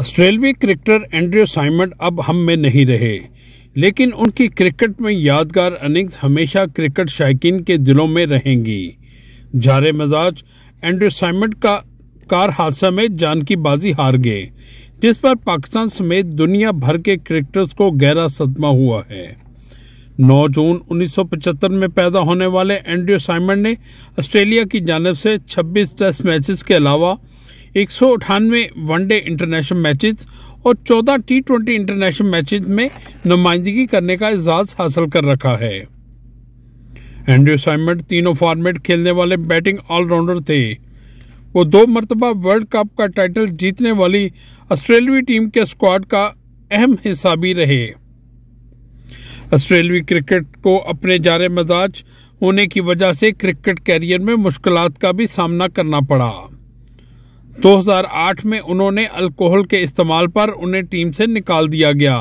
ऑस्ट्रेलवी cricketer Andrew Symonds अब हम में नहीं रहे लेकिन उनकी क्रिकेट में यादगार इनिंग्स हमेशा क्रिकेट शायकीन के दिलों में रहेंगी जारे मजाज एंड्रयू साइमंड का कार हादसा में जान की बाजी हार गए जिस पर पाकिस्तान समेत दुनिया भर के क्रिकेटर्स को गहरा सदमा हुआ है 9 जून 1975 में पैदा होने वाले एंड्रयू साइमंड ने ऑस्ट्रेलिया की जानब से 26 टेस्ट मैचेस के अलावा एक सौ अठानवे वनडे इंटरनेशनल मैचेस और चौदह टी ट्वेंटी इंटरनेशनल मैचेस में नुमाइंदगी करने का एजाज हासिल कर रखा है एंड्रयू साइमंड तीनों फॉर्मेट खेलने वाले बैटिंग ऑलराउंडर थे वो दो मरतबा वर्ल्ड कप का टाइटल जीतने वाली ऑस्ट्रेलवी टीम के स्क्वाड का अहम हिस्सा भी रहे ऑस्ट्रेलवी क्रिकेट को अपने जारे मजाज होने की वजह से क्रिकेट कैरियर में मुश्किल का भी सामना करना पड़ा 2008 में उन्होंने अल्कोहल के इस्तेमाल पर उन्हें टीम से निकाल दिया गया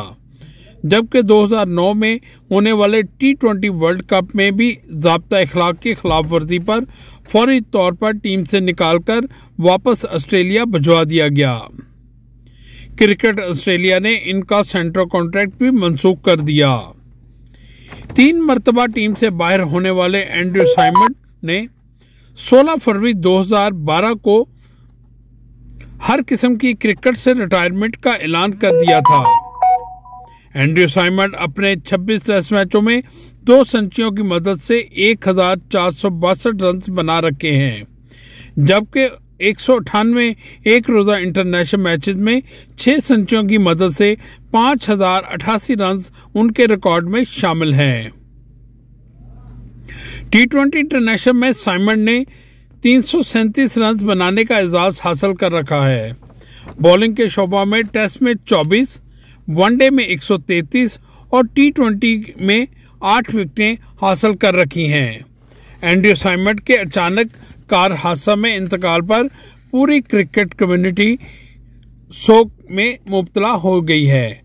जबकि 2009 में होने वाले टी ट्वेंटी वर्ल्ड कप में भी जबता इखलाक की खिलाफ वर्जी पर फौरी तौर पर टीम से निकालकर वापस ऑस्ट्रेलिया भिजवा दिया गया क्रिकेट ऑस्ट्रेलिया ने इनका सेंट्रल कॉन्ट्रैक्ट भी मनसूख कर दिया तीन मरतबा टीम से बाहर होने वाले एंड्रू साइमन ने 16 फरवरी 2012 को हर किस्म की क्रिकेट से रिटायरमेंट का ऐलान कर दिया था एंड्रयू साइमन अपने 26 टेस्ट मैचों में दो सेंचुरियों की मदद से एक रन बना रखे हैं जबकि एक सौ अठानवे एक रोज़ा इंटरनेशनल मैच में छह सेंचुरियों की मदद से पाँच हजार अठासी रन उनके रिकॉर्ड में शामिल हैं टी ट्वेंटी इंटरनेशनल में साइमन ने तीन रन बनाने का एजाज हासिल कर रखा है बॉलिंग के शोबा में टेस्ट में 24, वनडे में 133 और टी में आठ विकटें हासिल कर रखी हैं एंड्रयू साइमट के अचानक कार हादसा में इंतकाल पर पूरी क्रिकेट कम्युनिटी शोक में मुबतला हो गई है